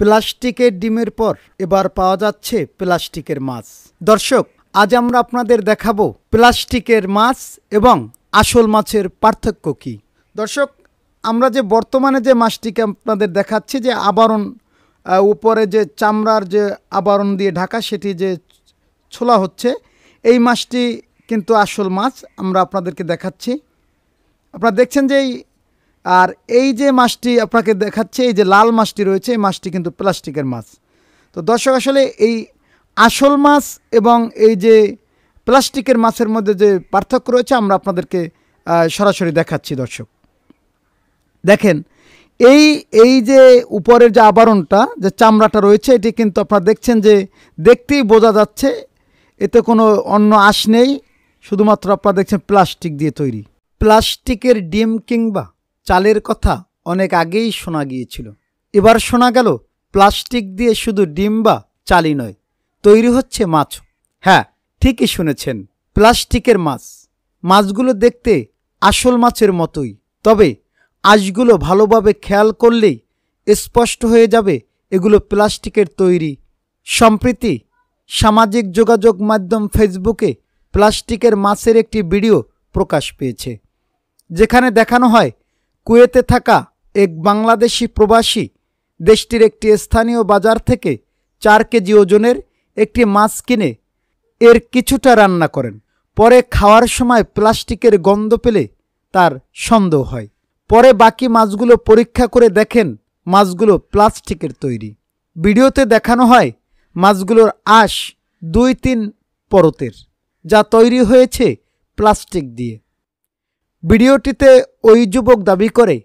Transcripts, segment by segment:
প্লাস্টিকের ডিমের পর এবার পাওয়া যাচ্ছে প্লাস্টিকের মাছ দর্শক আজ আমরা আপনাদের দেখাবো প্লাস্টিকের মাছ এবং আসল মাছের পার্থক্য কি দর্শক আমরা যে বর্তমানে যে মাছটিকে আপনাদের দেখাচ্ছি যে আবরণ উপরে যে চামড়ার যে আবরণ দিয়ে ঢাকা সেটি যে ছোলা হচ্ছে এই মাছটি কিন্তু আসল মাছ আমরা আপনাদেরকে দেখাচ্ছি আপনারা দেখছেন যে এই আর এই যে মাছটি আপনাকে দেখাচ্ছে এই যে লাল মাছটি রয়েছে এই মাছটি কিন্তু প্লাস্টিকের মাছ তো দর্শক আসলে এই আসল মাছ এবং এই যে প্লাস্টিকের মাছের মধ্যে যে পার্থক্য রয়েছে আমরা আপনাদেরকে সরাসরি দেখাচ্ছি দর্শক দেখেন এই এই যে উপরের যে আবরণটা যে চামড়াটা রয়েছে এটি কিন্তু আপনারা দেখছেন যে দেখতেই বোঝা যাচ্ছে এতে কোনো অন্য আশ নেই শুধুমাত্র আপনারা দেখছেন প্লাস্টিক দিয়ে তৈরি প্লাস্টিকের ডিম কিংবা চালের কথা অনেক আগেই শোনা গিয়েছিল এবার শোনা গেল প্লাস্টিক দিয়ে শুধু ডিম বা চালই নয় তৈরি হচ্ছে মাছ হ্যাঁ ঠিকই শুনেছেন প্লাস্টিকের মাছ মাছগুলো দেখতে আসল মাছের মতোই তবে আঁশগুলো ভালোভাবে খেয়াল করলেই স্পষ্ট হয়ে যাবে এগুলো প্লাস্টিকের তৈরি সম্প্রীতি সামাজিক যোগাযোগ মাধ্যম ফেসবুকে প্লাস্টিকের মাছের একটি ভিডিও প্রকাশ পেয়েছে যেখানে দেখানো হয় কুয়েতে থাকা এক বাংলাদেশি প্রবাসী দেশটির একটি স্থানীয় বাজার থেকে চার কেজি ওজনের একটি মাছ কিনে এর কিছুটা রান্না করেন পরে খাওয়ার সময় প্লাস্টিকের গন্ধ পেলে তার সন্দেহ হয় পরে বাকি মাছগুলো পরীক্ষা করে দেখেন মাছগুলো প্লাস্টিকের তৈরি ভিডিওতে দেখানো হয় মাছগুলোর আশ দুই তিন পরতের যা তৈরি হয়েছে প্লাস্টিক দিয়ে ভিডিওটিতে ওই যুবক দাবি করে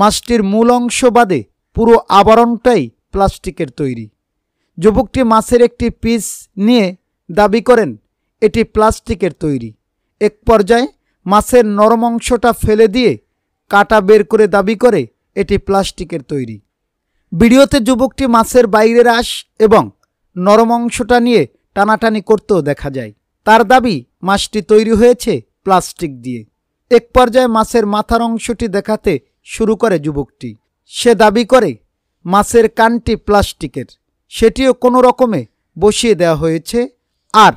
মাছটির মূল অংশ বাদে পুরো আবরণটাই প্লাস্টিকের তৈরি যুবকটি মাছের একটি পিস নিয়ে দাবি করেন এটি প্লাস্টিকের তৈরি এক পর্যায়ে মাছের নরম অংশটা ফেলে দিয়ে কাটা বের করে দাবি করে এটি প্লাস্টিকের তৈরি ভিডিওতে যুবকটি মাছের বাইরের আশ এবং নরম অংশটা নিয়ে টানাটানি করতেও দেখা যায় তার দাবি মাছটি তৈরি হয়েছে প্লাস্টিক দিয়ে এক পর্যায়ে মাছের মাথার অংশটি দেখাতে শুরু করে যুবকটি সে দাবি করে মাছের কানটি প্লাস্টিকের সেটিও কোনো রকমে বসিয়ে দেওয়া হয়েছে আর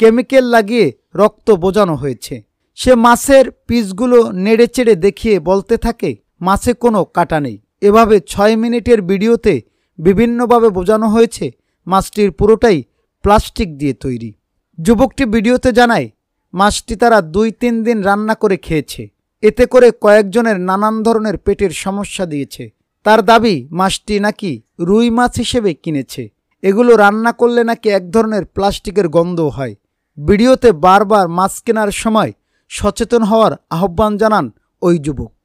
কেমিক্যাল লাগিয়ে রক্ত বোঝানো হয়েছে সে মাছের পিসগুলো নেড়েচেড়ে দেখিয়ে বলতে থাকে মাছে কোনো কাটা নেই এভাবে ছয় মিনিটের ভিডিওতে বিভিন্নভাবে বোঝানো হয়েছে মাছটির পুরোটাই প্লাস্টিক দিয়ে তৈরি যুবকটি ভিডিওতে জানায় মাছটি তারা দুই তিন দিন রান্না করে খেয়েছে এতে করে কয়েকজনের নানান ধরনের পেটের সমস্যা দিয়েছে তার দাবি মাছটি নাকি রুই মাছ হিসেবে কিনেছে এগুলো রান্না করলে নাকি এক ধরনের প্লাস্টিকের গন্ধ হয় ভিডিওতে বারবার মাছ কেনার সময় সচেতন হওয়ার আহ্বান জানান ওই যুবক